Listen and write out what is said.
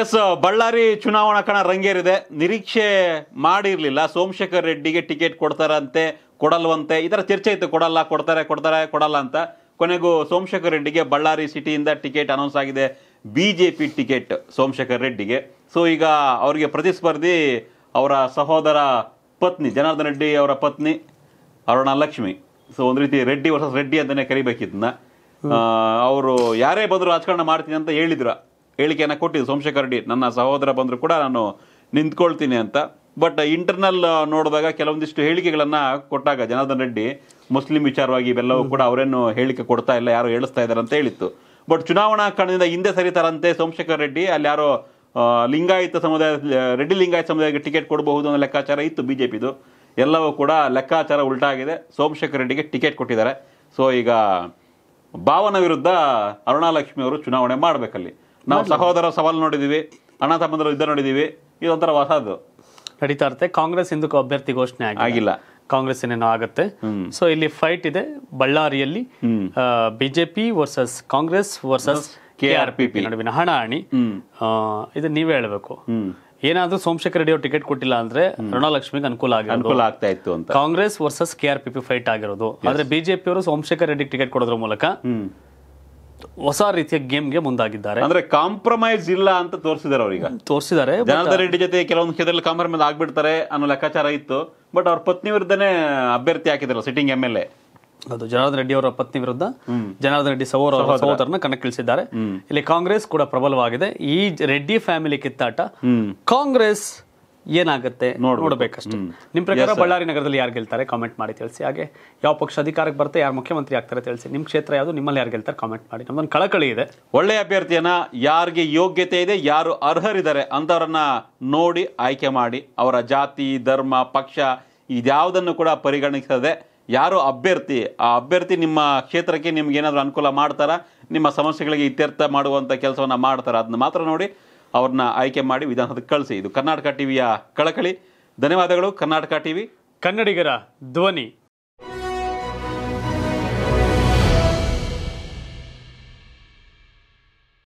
S Ballari ಚುನಾವಣಾ ಕಣ ರಂಗೇರಿದೆ ನಿರೀಕ್ಷೆ ಮಾಡಿರಲಿಲ್ಲ ಸೋಮಶೇಖರ್ ರೆಡ್ಡಿಗೆ ಟಿಕೆಟ್ ಕೊಡ್ತಾರಂತೆ ಕೊಡಲ್ವಂತೆ ಈ ಥರ ಚರ್ಚೆ ಇತ್ತು ಕೊಡಲ್ಲ ಕೊಡ್ತಾರೆ ಕೊಡ್ತಾರೆ ಕೊಡಲ್ಲ ಅಂತ ಕೊನೆಗೂ ಸೋಮಶೇಖರ್ ರೆಡ್ಡಿಗೆ ಬಳ್ಳಾರಿ ಸಿಟಿಯಿಂದ ಟಿಕೆಟ್ ಅನೌನ್ಸ್ ಆಗಿದೆ B J P ticket Somashekar ರೆಡ್ಡಿಗೆ ಸೊ ಈಗ ಅವರಿಗೆ ಪ್ರತಿಸ್ಪರ್ಧಿ ಅವರ ಸಹೋದರ ಪತ್ನಿ ಜನಾರ್ದನ್ ರೆಡ್ಡಿ ಅವರ ಪತ್ನಿ ಲಕ್ಷ್ಮಿ ಸೊ ಒಂದು ರೀತಿ ರೆಡ್ಡಿ ವರ್ಸಸ್ ರೆಡ್ಡಿ ಅಂತಲೇ ಕರಿಬೇಕಿದ್ನ ಅವರು ಯಾರೇ ಬಂದರೂ ರಾಜಕಾರಣ ಮಾಡ್ತೀನಿ ಅಂತ ಹೇಳಿದ್ರು ಹೇಳಿಕೆಯನ್ನು ಕೊಟ್ಟಿದ್ದು ಸೋಮಶೇಖರ್ ರೆಡ್ಡಿ ನನ್ನ ಸಹೋದರ ಬಂದರೂ ಕೂಡ ನಾನು ನಿಂತ್ಕೊಳ್ತೀನಿ ಅಂತ ಬಟ್ ಇಂಟರ್ನಲ್ ನೋಡಿದಾಗ ಕೆಲವೊಂದಿಷ್ಟು ಹೇಳಿಕೆಗಳನ್ನು ಕೊಟ್ಟಾಗ ಜನಾರ್ದನ್ ರೆಡ್ಡಿ ಮುಸ್ಲಿಂ ವಿಚಾರವಾಗಿ ಇವೆಲ್ಲವೂ ಕೂಡ ಅವರೇನು ಹೇಳಿಕೆ ಕೊಡ್ತಾ ಇಲ್ಲ ಯಾರು ಹೇಳಿಸ್ತಾ ಇದ್ದಾರೆ ಅಂತ ಹೇಳಿತ್ತು ಬಟ್ ಚುನಾವಣಾ ಕಣದಿಂದ ಹಿಂದೆ ಸರಿತಾರಂತೆ ಸೋಮಶೇಖರ್ ರೆಡ್ಡಿ ಅಲ್ಲಿ ಯಾರೋ ಲಿಂಗಾಯತ ಸಮುದಾಯ ರೆಡ್ಡಿ ಲಿಂಗಾಯತ ಸಮುದಾಯಕ್ಕೆ ಟಿಕೆಟ್ ಕೊಡಬಹುದು ಅನ್ನೋ ಲೆಕ್ಕಾಚಾರ ಇತ್ತು ಬಿ ಜೆ ಪಿದು ಎಲ್ಲವೂ ಕೂಡ ಲೆಕ್ಕಾಚಾರ ಉಲ್ಟಾಗಿದೆ ಸೋಮಶೇಖರ್ ರೆಡ್ಡಿಗೆ ಟಿಕೆಟ್ ಕೊಟ್ಟಿದ್ದಾರೆ ಸೊ ಈಗ ಭಾವನ ವಿರುದ್ಧ ಅರುಣಾಲಕ್ಷ್ಮಿ ಅವರು ಚುನಾವಣೆ ಮಾಡಬೇಕಲ್ಲಿ ನಾವು ಸಹೋದರ ಸವಾಲು ನೋಡಿದ್ದೀವಿ ಅಣ್ಣ ತಮ್ಮಂದರು ಯುದ್ಧ ನೋಡಿದ್ದೀವಿ ಇದೊಂಥರ ಅದು ನಡೀತಾ ಇರುತ್ತೆ ಕಾಂಗ್ರೆಸ್ ಇಂದಕ್ಕೂ ಅಭ್ಯರ್ಥಿ ಘೋಷಣೆ ಆಗಿಲ್ಲ ಕಾಂಗ್ರೆಸ್ ಏನೇನೋ ಆಗುತ್ತೆ ಸೊ ಇಲ್ಲಿ ಫೈಟ್ ಇದೆ ಬಳ್ಳಾರಿಯಲ್ಲಿ BJP versus Congress versus K R P P ನಡುವಿನ ಹಣಾಹಣಿ ಇದು ನೀವೇ ಹೇಳಬೇಕು ಏನಾದ್ರೂ ಸೋಮಶೇಖರ್ ರೆಡ್ಡಿ ಅವ್ರು ಟಿಕೆಟ್ ಕೊಟ್ಟಿಲ್ಲ ಅಂದ್ರೆ ರುಣಲಕ್ಷ್ಮಿಗೆ ಅನುಕೂಲ ಆಗಿ ಅನುಕೂಲ ಆಗ್ತಾ ಇತ್ತು ಅಂತ Congress versus K R P P fight ಆಗಿರೋದು ಆದ್ರೆ ಬಿಜೆಪಿ ಅವರು ಸೋಮಶೇಖರ್ ರೆಡ್ಡಿ ಟಿಕೆಟ್ ಕೊಡೋದ್ರ ಮೂಲಕ ಹೊಸ ರೀತಿಯ ಗೇಮ್ಗೆ ಮುಂದಾಗಿದ್ದಾರೆ ಅಂದ್ರೆ ಕಾಂಪ್ರಮೈಸ್ ಇಲ್ಲ ಅಂತ ತೋರಿಸಿದ್ದಾರೆ ಅವ್ರೀಗ ತೋರಿಸಿದ್ದಾರೆ ಜನಾರ್ದನ್ ರೆಡ್ಡಿ ಜೊತೆ ಕೆಲವೊಂದು ಕ್ಷೇತ್ರದಲ್ಲಿ ಕಾಂಪ್ರಮೈಸ್ ಆಗ್ಬಿಡ್ತಾರೆ ಅನ್ನೋ ಲೆಕ್ಕಾಚಾರ ಇತ್ತು ಬಟ್ ಅವ್ರ ಪತ್ನಿ ವಿರುದ್ಧನೇ ಅಭ್ಯರ್ಥಿ ಹಾಕಿದ್ರಲ್ಲ ಸಿಟ್ಟಿಂಗ್ ಎಂ ಎಲ್ ಎ ಅದು ಜನಾರ್ದನ್ ರೆಡ್ಡಿ ಅವರ ಪತ್ನಿ ವಿರುದ್ಧ ಜನಾರ್ದನ್ ರೆಡ್ಡಿ ಸಹೋದರ ಸಹೋದರನ ಕಣಕ್ಕಿಳಿಸಿದ್ದಾರೆ ಇಲ್ಲಿ ಕಾಂಗ್ರೆಸ್ ಕೂಡ ಪ್ರಬಲವಾಗಿದೆ ಈ ರೆಡ್ಡಿ ಫ್ಯಾಮಿಲಿ ಕಿತ್ತಾಟ ಕಾಂಗ್ರೆಸ್ ಏನಾಗುತ್ತೆ ನೋಡಬೇಕಷ್ಟೇ ನಿಮ್ಮ ಪ್ರಕಾರ ಬಳ್ಳಾರಿ ನಗರದಲ್ಲಿ ಯಾರು ಗೆಲ್ತಾರೆ ಕಾಮೆಂಟ್ ಮಾಡಿ ತಿಳಿಸಿ ಹಾಗೆ ಯಾವ ಪಕ್ಷ ಅಧಿಕಾರಕ್ಕೆ ಬರುತ್ತೆ ಯಾರು ಮುಖ್ಯಮಂತ್ರಿ ಆಗ್ತಾರೆ ತಿಳಿಸಿ ನಿಮ್ಮ ಕ್ಷೇತ್ರ ಯಾವುದು ನಿಮ್ಮಲ್ಲಿ ಯಾರು ಗೆಲ್ತಾರೆ ಕಾಮೆಂಟ್ ಮಾಡಿ ನಮ್ಮೊಂದು ಕಳಕಳಿ ಇದೆ ಒಳ್ಳೆಯ ಅಭ್ಯರ್ಥಿಯನ್ನ ಯಾರಿಗೆ ಯೋಗ್ಯತೆ ಇದೆ ಯಾರು ಅರ್ಹರಿದ್ದಾರೆ ಅಂಥವ್ರನ್ನ ನೋಡಿ ಆಯ್ಕೆ ಮಾಡಿ ಅವರ ಜಾತಿ ಧರ್ಮ ಪಕ್ಷ ಇದ್ಯಾವುದನ್ನು ಕೂಡ ಪರಿಗಣಿಸದೆ ಯಾರು ಅಭ್ಯರ್ಥಿ ಆ ಅಭ್ಯರ್ಥಿ ನಿಮ್ಮ ಕ್ಷೇತ್ರಕ್ಕೆ ನಿಮ್ಗೆ ಏನಾದರೂ ಅನುಕೂಲ ಮಾಡ್ತಾರಾ ನಿಮ್ಮ ಸಮಸ್ಯೆಗಳಿಗೆ ಇತ್ಯರ್ಥ ಮಾಡುವಂಥ ಕೆಲಸವನ್ನು ಮಾಡ್ತಾರಾ ಅದನ್ನ ಮಾತ್ರ ನೋಡಿ ಅವ್ರನ್ನ ಆಯ್ಕೆ ಮಾಡಿ ವಿಧಾನದ ಕಳಿಸಿ ಇದು ಕರ್ನಾಟಕ ಟಿವಿಯ ಕಳಕಳಿ ಧನ್ಯವಾದಗಳು ಕರ್ನಾಟಕ ಟಿವಿ ಕನ್ನಡಿಗರ ಧ್ವನಿ